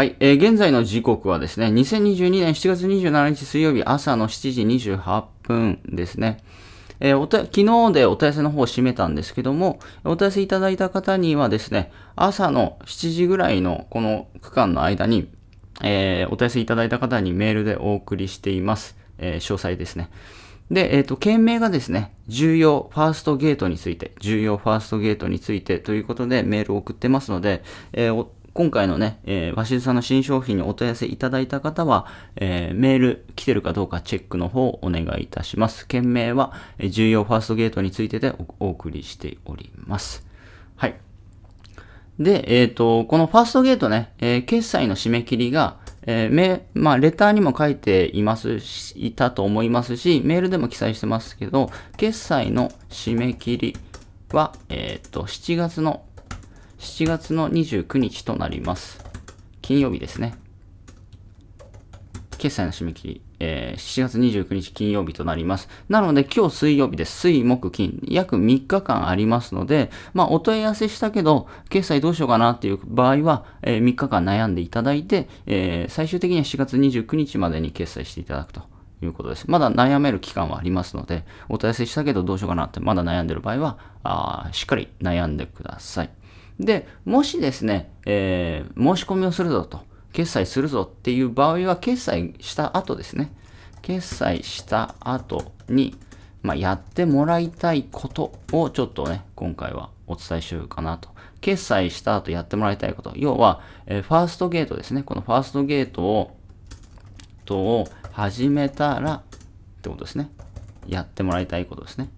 はい、えー、現在の時刻はですね、2022年7月27日水曜日朝の7時28分ですね。えー、昨日でお問い合わせの方を閉めたんですけども、お問い合わせいただいた方にはですね、朝の7時ぐらいのこの区間の間に、えー、お問い合わせいただいた方にメールでお送りしています。えー、詳細ですね。で、えっ、ー、と、件名がですね、重要ファーストゲートについて、重要ファーストゲートについてということでメールを送ってますので、えー、今回のね、えー、鷲津さんの新商品にお問い合わせいただいた方は、えー、メール来てるかどうかチェックの方をお願いいたします。件名は、重要ファーストゲートについてでお送りしております。はい。で、えっ、ー、と、このファーストゲートね、えー、決済の締め切りが、えー、め、まあ、レターにも書いています、いたと思いますし、メールでも記載してますけど、決済の締め切りは、えっ、ー、と、7月の7月の29日となります。金曜日ですね。決済の締め切り、えー、7月29日金曜日となります。なので今日水曜日です。水、木、金、約3日間ありますので、まあお問い合わせしたけど、決済どうしようかなっていう場合は、えー、3日間悩んでいただいて、えー、最終的には7月29日までに決済していただくと。いうことです。まだ悩める期間はありますので、お問い合わせしたけどどうしようかなってまだ悩んでる場合は、あしっかり悩んでください。で、もしですね、えー、申し込みをするぞと、決済するぞっていう場合は、決済した後ですね、決済した後に、まあ、やってもらいたいことをちょっとね、今回はお伝えしようかなと。決済した後やってもらいたいこと。要は、えー、ファーストゲートですね。このファーストゲートを、とを始めたらってことですね。やってもらいたいことですね。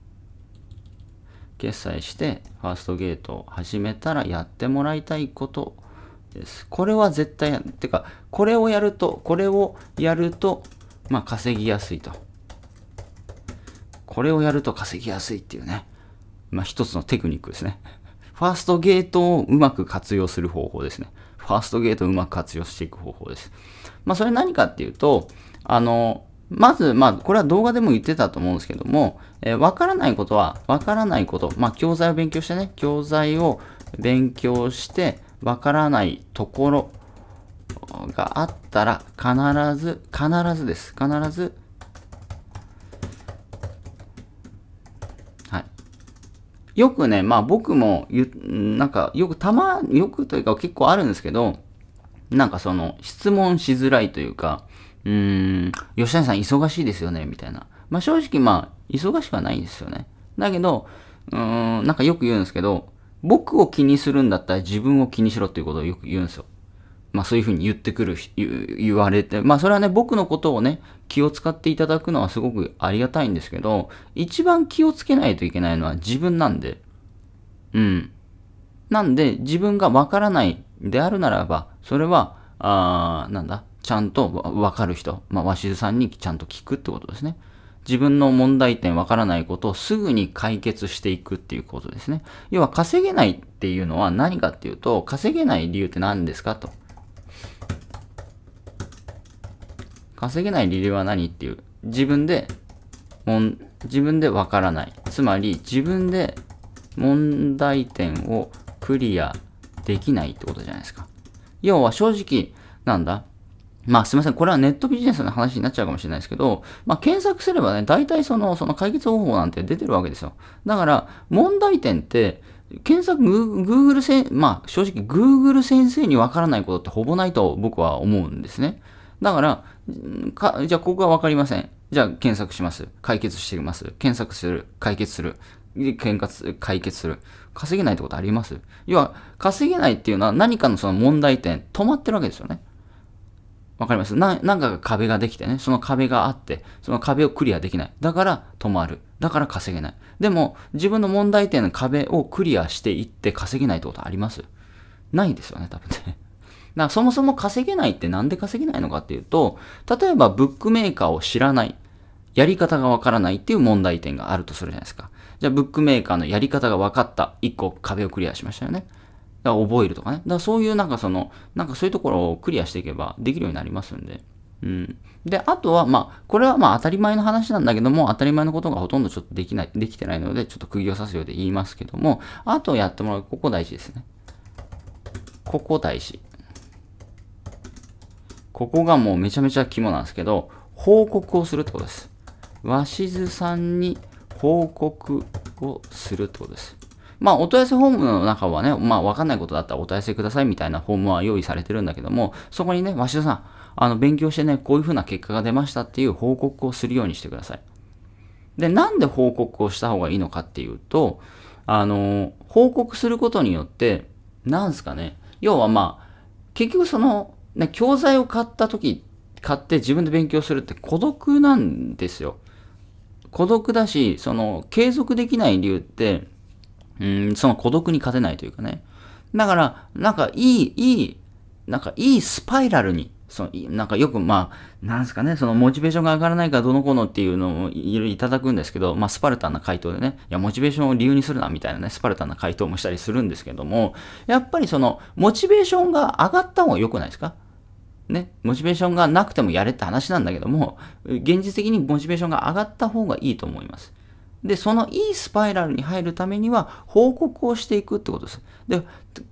決済してファーストゲートを始めたらやってもらいたいことです。これは絶対や、てか、これをやると、これをやると、まあ稼ぎやすいと。これをやると稼ぎやすいっていうね。まあ一つのテクニックですね。ファーストゲートをうまく活用する方法ですね。ファーストゲートをうまく活用していく方法です。まあそれ何かっていうと、あの、まず、まあ、これは動画でも言ってたと思うんですけども、えー、わからないことは、わからないこと、まあ、教材を勉強してね、教材を勉強して、わからないところがあったら、必ず、必ずです。必ず、はい。よくね、まあ僕もゆ、なんか、よくたま、よくというか結構あるんですけど、なんかその、質問しづらいというか、うーん、吉谷さん忙しいですよね、みたいな。まあ、正直、まあ、忙しくはないんですよね。だけど、うーん、なんかよく言うんですけど、僕を気にするんだったら自分を気にしろっていうことをよく言うんですよ。まあそういうふうに言ってくる、言われて、まあそれはね、僕のことをね、気を使っていただくのはすごくありがたいんですけど、一番気をつけないといけないのは自分なんで。うん。なんで、自分がわからないであるならば、それは、あー、なんだ、ちゃんとわかる人、まあ、鷲津さんにちゃんと聞くってことですね。自分の問題点わからないことをすぐに解決していくっていうことですね。要は稼げないっていうのは何かっていうと、稼げない理由って何ですかと。稼げない理由は何っていう。自分で、もん自分でわからない。つまり自分で問題点をクリアできないってことじゃないですか。要は正直、なんだまあすみません、これはネットビジネスの話になっちゃうかもしれないですけど、まあ検索すればね、大体そのその解決方法なんて出てるわけですよ。だから、問題点って、検索、グーグル l せ、まあ正直グーグル先生にわからないことってほぼないと僕は思うんですね。だから、かじゃあここはわかりません。じゃあ検索します。解決してみます。検索する。解決する。喧嘩解決する。稼げないってことあります要は、稼げないっていうのは何かのその問題点、止まってるわけですよね。わかりますななんか壁ができてね、その壁があって、その壁をクリアできない。だから止まる。だから稼げない。でも、自分の問題点の壁をクリアしていって稼げないってことありますないですよね、多分ね。だからそもそも稼げないってなんで稼げないのかっていうと、例えばブックメーカーを知らない。やり方がわからないっていう問題点があるとするじゃないですか。じゃあ、ブックメーカーのやり方が分かった。1個壁をクリアしましたよね。だから覚えるとかね。だからそういうなんかその、なんかそういうところをクリアしていけばできるようになりますんで。うん。で、あとは、まあ、これはまあ当たり前の話なんだけども、当たり前のことがほとんどちょっとできない、できてないので、ちょっと釘を刺すようで言いますけども、あとやってもらう、ここ大事ですね。ここ大事。ここがもうめちゃめちゃ肝なんですけど、報告をするってことです。鷲津さんに報告をするってことです。まあ、お問い合わせフォームの中はね、まあ、わかんないことだったらお問い合わせくださいみたいなフォームは用意されてるんだけども、そこにね、鷲田さん、あの、勉強してね、こういうふうな結果が出ましたっていう報告をするようにしてください。で、なんで報告をした方がいいのかっていうと、あの、報告することによって、なんすかね、要はまあ、結局その、ね、教材を買った時、買って自分で勉強するって孤独なんですよ。孤独だし、その、継続できない理由って、うん、その孤独に勝てないというかね。だから、なんかいい、いい、なんかいいスパイラルに、そのなんかよくまあ、なんすかね、そのモチベーションが上がらないからどの子のっていうのをいろいろいただくんですけど、まあスパルタンな回答でね、いや、モチベーションを理由にするなみたいなね、スパルタンな回答もしたりするんですけども、やっぱりその、モチベーションが上がった方が良くないですかね、モチベーションがなくてもやれって話なんだけども、現実的にモチベーションが上がった方がいいと思います。で、そのいいスパイラルに入るためには、報告をしていくってことです。で、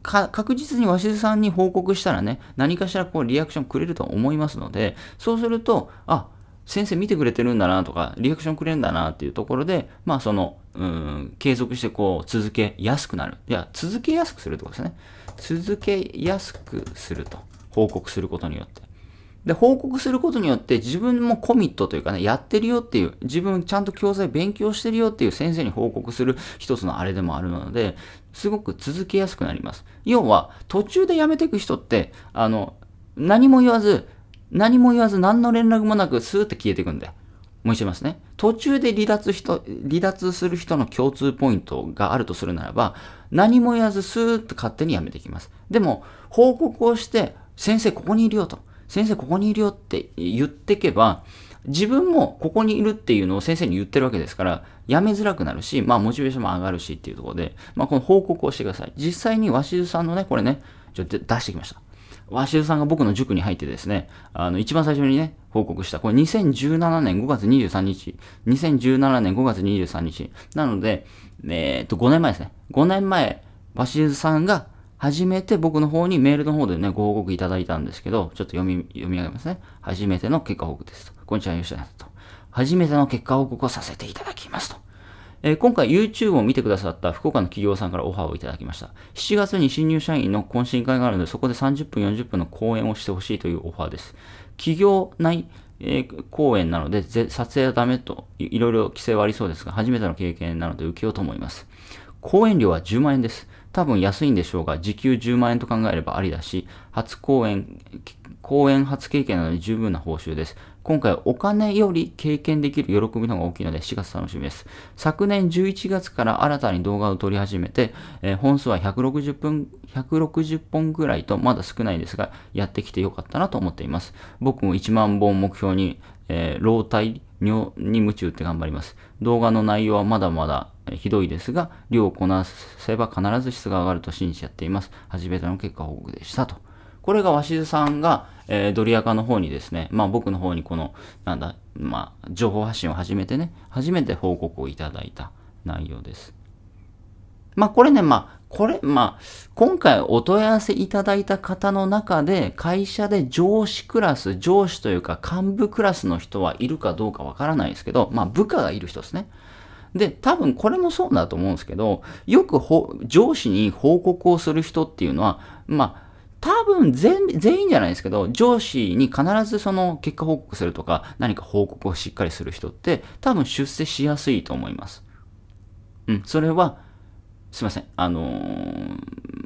確実に鷲津さんに報告したらね、何かしらこうリアクションくれると思いますので、そうすると、あ、先生見てくれてるんだなとか、リアクションくれるんだなっていうところで、まあその、うん、継続してこう続けやすくなる。いや、続けやすくするってことですね。続けやすくすると。報告することによって。で、報告することによって自分もコミットというかね、やってるよっていう、自分ちゃんと教材勉強してるよっていう先生に報告する一つのあれでもあるので、すごく続けやすくなります。要は、途中で辞めていく人って、あの、何も言わず、何も言わず何の連絡もなくスーって消えていくんだよ。もう一ますね。途中で離脱人、離脱する人の共通ポイントがあるとするならば、何も言わずスーって勝手に辞めていきます。でも、報告をして、先生ここにいるよと。先生ここにいるよって言ってけば、自分もここにいるっていうのを先生に言ってるわけですから、やめづらくなるし、まあ、モチベーションも上がるしっていうところで、まあ、この報告をしてください。実際に鷲津さんのね、これね、ちょっと出してきました。鷲津さんが僕の塾に入ってですね、あの、一番最初にね、報告した。これ2017年5月23日。2017年5月23日。なので、えー、っと、5年前ですね。5年前、鷲津さんが初めて僕の方にメールの方でね、ご報告いただいたんですけど、ちょっと読み、読み上げますね。初めての結果報告ですと。こんにちは、吉田と。初めての結果報告をさせていただきますと。えー、今回 YouTube を見てくださった福岡の企業さんからオファーをいただきました。7月に新入社員の懇親会があるので、そこで30分、40分の講演をしてほしいというオファーです。企業内、えー、講演なので、撮影はダメとい、いろいろ規制はありそうですが、初めての経験なので受けようと思います。講演料は10万円です。多分安いんでしょうが、時給10万円と考えればありだし、初公演、公演初経験なので十分な報酬です。今回お金より経験できる喜びの方が大きいので4月楽しみです。昨年11月から新たに動画を撮り始めて、えー、本数は160分、160本ぐらいとまだ少ないですが、やってきてよかったなと思っています。僕も1万本目標に、えー、老体に夢中って頑張ります。動画の内容はまだまだひどいですが、量をこなせば必ず質が上がると信じちゃっています。初めての結果報告でしたと。これが鷲津さんが、えー、ドリアカの方にですね、まあ僕の方にこの、なんだ、まあ情報発信を始めてね、初めて報告をいただいた内容です。まあこれね、まあ、これ、まあ、今回お問い合わせいただいた方の中で、会社で上司クラス、上司というか幹部クラスの人はいるかどうかわからないですけど、まあ部下がいる人ですね。で、多分これもそうだと思うんですけど、よく上司に報告をする人っていうのは、まあ、多分全員じゃないですけど、上司に必ずその結果報告するとか、何か報告をしっかりする人って、多分出世しやすいと思います。うん、それは、すいません。あのー、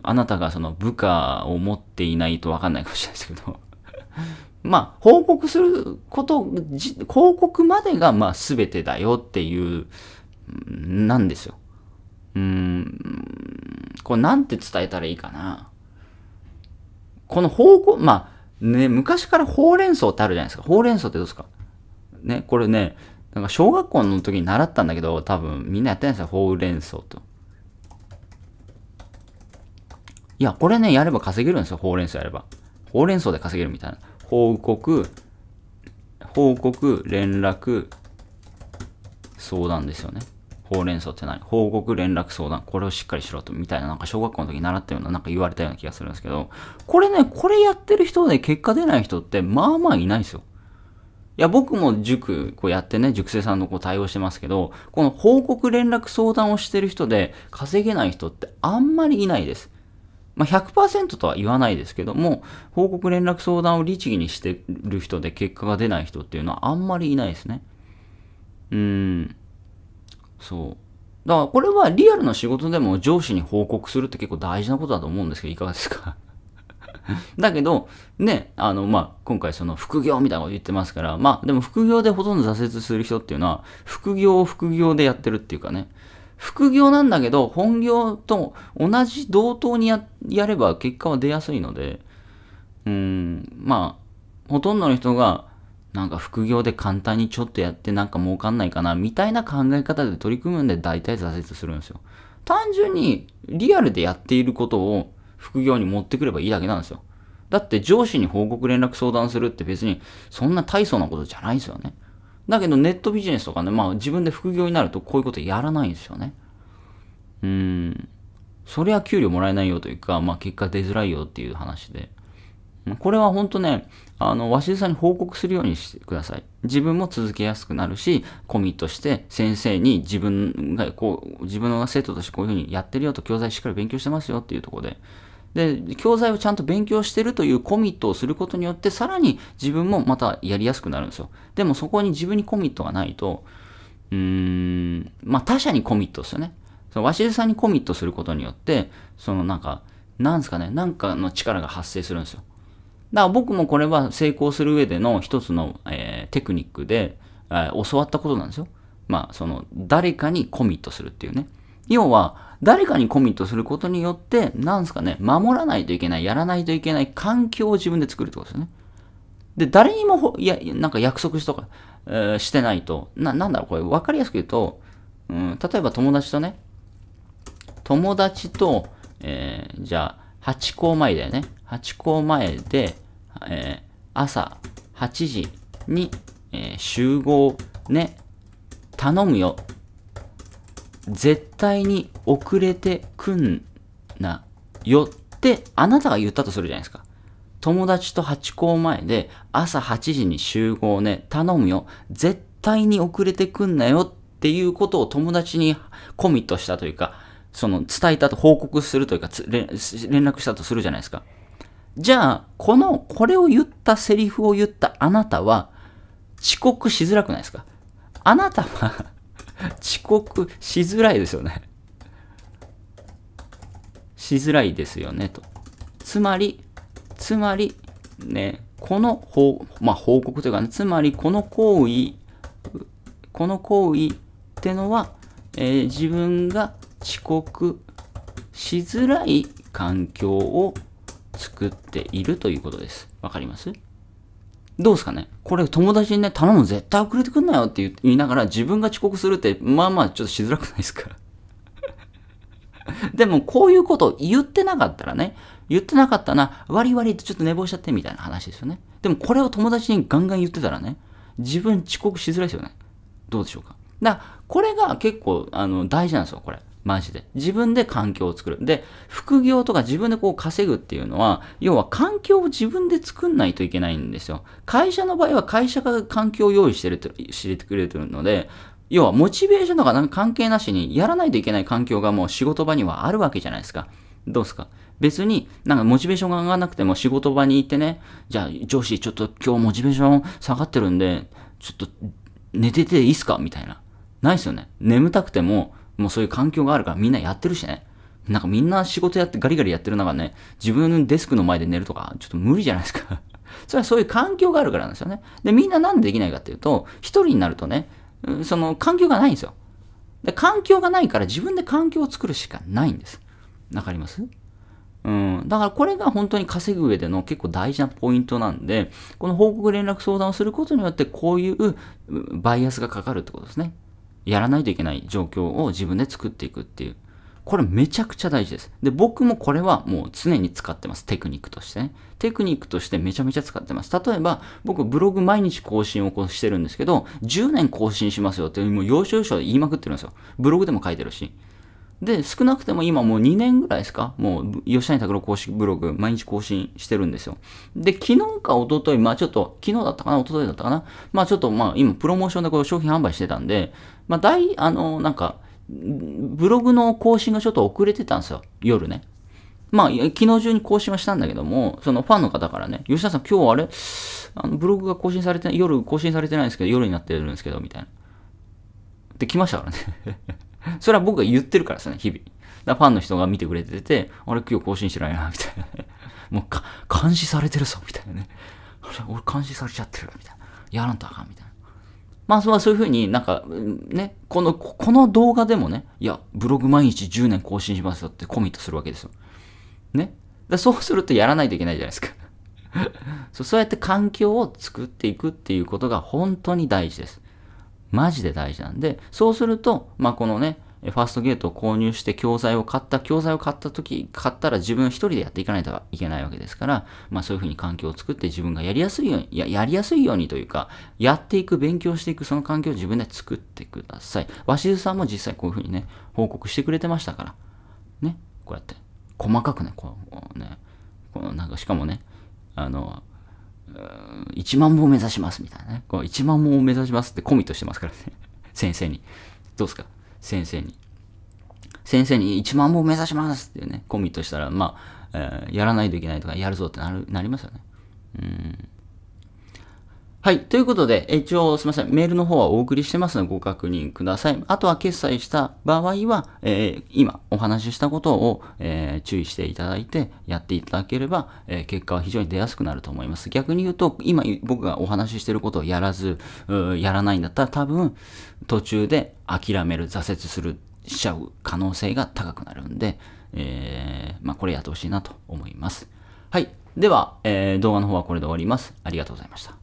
あなたがその部下を持っていないとわかんないかもしれないですけど、まあ、報告すること、報告までが、まあ、全てだよっていう、なんですよ。うん、これなんて伝えたらいいかな。この報告、まあ、ね、昔からほうれん草ってあるじゃないですか。ほうれん草ってどうですかね、これね、なんか小学校の時に習ったんだけど、多分みんなやってないんですよ。ほうれん草と。いや、これね、やれば稼げるんですよ、ほうれん草やれば。ほうれん草で稼げるみたいな。報告、報告、連絡、相談ですよね。ほうれん草って何報告、連絡、相談。これをしっかりしろと、みたいな、なんか小学校の時に習ったような、なんか言われたような気がするんですけど、これね、これやってる人で結果出ない人って、まあまあいないですよ。いや、僕も塾、こうやってね、塾生さんのこう対応してますけど、この報告連絡相談をしてる人で稼げない人ってあんまりいないです。まあ、100%とは言わないですけども、報告連絡相談を律儀にしてる人で結果が出ない人っていうのはあんまりいないですね。うーん。そう。だからこれはリアルな仕事でも上司に報告するって結構大事なことだと思うんですけど、いかがですか だけど、ね、あの、まあ、今回その副業みたいなこと言ってますから、まあ、でも副業でほとんど挫折する人っていうのは、副業を副業でやってるっていうかね、副業なんだけど、本業と同じ同等にやれば結果は出やすいので、うん、まあ、ほとんどの人が、なんか副業で簡単にちょっとやってなんか儲かんないかな、みたいな考え方で取り組むんで大体挫折するんですよ。単純にリアルでやっていることを副業に持ってくればいいだけなんですよ。だって上司に報告連絡相談するって別にそんな大層なことじゃないですよね。だけどネットビジネスとかね、まあ自分で副業になるとこういうことやらないんですよね。うん。そりゃ給料もらえないよというか、まあ結果出づらいよっていう話で。これは本当ね、あの、鷲津さんに報告するようにしてください。自分も続けやすくなるし、コミットして先生に自分が、こう、自分の生徒としてこういうふうにやってるよと教材しっかり勉強してますよっていうところで、で、教材をちゃんと勉強してるというコミットをすることによって、さらに自分もまたやりやすくなるんですよ。でもそこに自分にコミットがないと、うーん、まあ他者にコミットですよね。その鷲津さんにコミットすることによって、そのなんか、なんですかね、なんかの力が発生するんですよ。だから僕もこれは成功する上での一つの、えー、テクニックで、えー、教わったことなんですよ。まあ、その、誰かにコミットするっていうね。要は、誰かにコミットすることによって、なんすかね、守らないといけない、やらないといけない環境を自分で作るってことですよね。で、誰にも、いや、なんか約束しとか、えー、してないと、な、なんだろう、これ、わかりやすく言うと、うん、例えば友達とね、友達と、えー、じゃあ、8校前だよね。8校前で、えー、朝8時に、えー、集合ね、頼むよ絶対に遅れてくんなよってあなたが言ったとするじゃないですか。友達と8校前で朝8時に集合ね、頼むよ。絶対に遅れてくんなよっていうことを友達にコミットしたというか、その伝えたと報告するというか、連絡したとするじゃないですか。じゃあ、この、これを言った、セリフを言ったあなたは、遅刻しづらくないですかあなたは遅刻しづらいですよね。しづらいですよね、と。つまり、つまり、ね、この報,、まあ、報告というか、ね、つまりこの行為、この行為ってのは、えー、自分が遅刻しづらい環境を作っているということです。わかりますどうですかねこれ友達にね、頼む絶対遅れてくんなよって言いながら自分が遅刻するって、まあまあちょっとしづらくないですか でもこういうことを言ってなかったらね、言ってなかったな、割り割りとちょっと寝坊しちゃってみたいな話ですよね。でもこれを友達にガンガン言ってたらね、自分遅刻しづらいですよね。どうでしょうかだからこれが結構あの大事なんですよ、これ。マジで。自分で環境を作る。で、副業とか自分でこう稼ぐっていうのは、要は環境を自分で作んないといけないんですよ。会社の場合は会社が環境を用意してるれてくれてるので、要はモチベーションとかなんか関係なしにやらないといけない環境がもう仕事場にはあるわけじゃないですか。どうですか別になんかモチベーションが上がらなくても仕事場に行ってね、じゃあ上司ちょっと今日モチベーション下がってるんで、ちょっと寝てていいっすかみたいな。ないですよね。眠たくてももうそういう環境があるからみんなやってるしね。なんかみんな仕事やってガリガリやってる中ね、自分のデスクの前で寝るとか、ちょっと無理じゃないですか それはそういう環境があるからなんですよね。で、みんななんでできないかっていうと、一人になるとね、その環境がないんですよ。で、環境がないから自分で環境を作るしかないんです。わかりますうん。だからこれが本当に稼ぐ上での結構大事なポイントなんで、この報告連絡相談をすることによってこういうバイアスがかかるってことですね。やらないといけない状況を自分で作っていくっていう。これめちゃくちゃ大事です。で、僕もこれはもう常に使ってます。テクニックとしてね。テクニックとしてめちゃめちゃ使ってます。例えば、僕ブログ毎日更新をこうしてるんですけど、10年更新しますよって、もう要所要所言いまくってるんですよ。ブログでも書いてるし。で、少なくても今もう2年ぐらいですかもう、吉谷拓郎公式ブログ、毎日更新してるんですよ。で、昨日か一昨日まあちょっと、昨日だったかな一昨日だったかなまあちょっと、まあ今、プロモーションでこう商品販売してたんで、まあ大、あの、なんか、ブログの更新がちょっと遅れてたんですよ。夜ね。まあ、昨日中に更新はしたんだけども、そのファンの方からね、吉田さん今日あれ、あのブログが更新されて、夜更新されてないんですけど、夜になってるんですけど、みたいな。って来ましたからね それは僕が言ってるからですね、日々。だファンの人が見てくれてて、あれ今日更新してないな、みたいな。もうか、監視されてるぞ、みたいなね。あれ、俺監視されちゃってる、みたいな。やらんとあかん、みたいな。まあ、そういうふうになんか、ね、この、この動画でもね、いや、ブログ毎日10年更新しますよってコミットするわけですよ。ね。だそうするとやらないといけないじゃないですか。そうやって環境を作っていくっていうことが本当に大事です。マジで大事なんで、そうすると、まあ、このね、ファーストゲートを購入して教材を買った、教材を買った時、買ったら自分一人でやっていかないといけないわけですから、まあそういうふうに環境を作って自分がやりやすいように、ややりやすいようにというか、やっていく、勉強していく、その環境を自分で作ってください。鷲津さんも実際こういうふうにね、報告してくれてましたから、ね、こうやって、細かくね、こうね、このなんかしかもね、あの、1万本目指しますみたいなね。この1万本を目指しますってコミットしてますからね。先生に。どうですか先生に。先生に1万本目指しますってね、コミットしたら、まあ、えー、やらないといけないとか、やるぞってなるなりますよね。うん。はい。ということで、一応すみません。メールの方はお送りしてますのでご確認ください。あとは決済した場合は、えー、今お話ししたことを、えー、注意していただいてやっていただければ、えー、結果は非常に出やすくなると思います。逆に言うと、今僕がお話ししてることをやらず、やらないんだったら多分途中で諦める、挫折する、しちゃう可能性が高くなるんで、えまあ、これやってほしいなと思います。はい。では、え動画の方はこれで終わります。ありがとうございました。